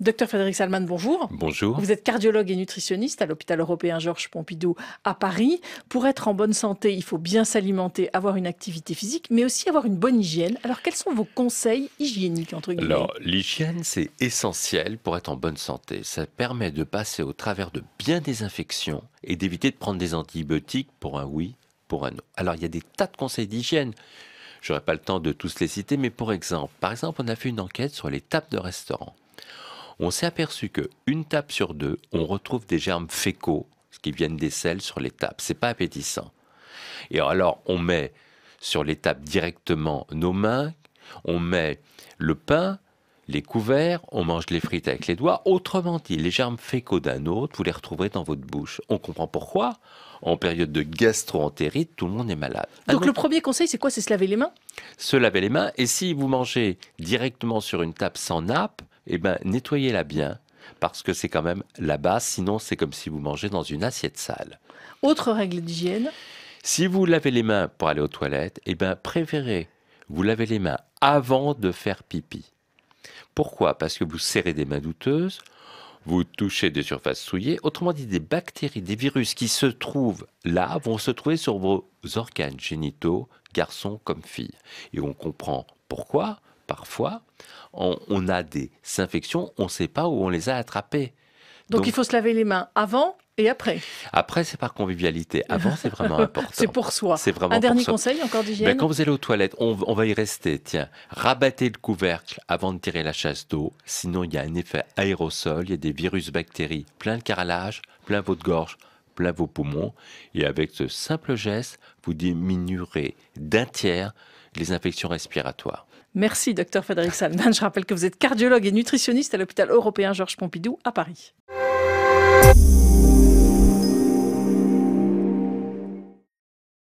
Docteur Frédéric Salman, bonjour. Bonjour. Vous êtes cardiologue et nutritionniste à l'hôpital européen Georges Pompidou à Paris. Pour être en bonne santé, il faut bien s'alimenter, avoir une activité physique, mais aussi avoir une bonne hygiène. Alors, quels sont vos conseils hygiéniques, entre guillemets Alors, l'hygiène, c'est essentiel pour être en bonne santé. Ça permet de passer au travers de bien des infections et d'éviter de prendre des antibiotiques pour un oui, pour un non. Alors, il y a des tas de conseils d'hygiène. Je n'aurai pas le temps de tous les citer, mais pour exemple, par exemple, on a fait une enquête sur les tables de restaurant on s'est aperçu que une tape sur deux, on retrouve des germes fécaux, ce qui viennent des selles sur les tapes. C'est pas appétissant. Et alors, on met sur les directement nos mains, on met le pain, les couverts, on mange les frites avec les doigts. Autrement dit, les germes fécaux d'un autre, vous les retrouverez dans votre bouche. On comprend pourquoi. En période de gastro-entérite, tout le monde est malade. Donc le premier conseil, c'est quoi C'est se laver les mains Se laver les mains. Et si vous mangez directement sur une table sans nappe, eh ben, nettoyez-la bien, parce que c'est quand même la base, sinon c'est comme si vous mangez dans une assiette sale. Autre règle d'hygiène Si vous lavez les mains pour aller aux toilettes, eh ben, préférez vous laver les mains avant de faire pipi. Pourquoi Parce que vous serrez des mains douteuses, vous touchez des surfaces souillées, autrement dit des bactéries, des virus qui se trouvent là vont se trouver sur vos organes génitaux, garçons comme filles. Et on comprend pourquoi parfois, on, a des infections, on ne sait pas où on les a attrapées. Donc, il faut se laver les mains avant et après. Après, c'est par convivialité. Avant, c'est vraiment important. c'est pour soi. C'est vraiment un dernier conseil encore d'hygiène. Ben, quand vous allez aux toilettes, on, va y rester. Tiens, rabattez le couvercle avant de tirer la chasse d'eau. Sinon, il y a un effet aérosol. Il y a des virus, bactéries, plein de carrelage, plein de gorge plein vos poumons et avec ce simple geste, vous diminuerez d'un tiers les infections respiratoires. Merci, docteur Frédéric Salman. Je rappelle que vous êtes cardiologue et nutritionniste à l'hôpital européen Georges Pompidou à Paris.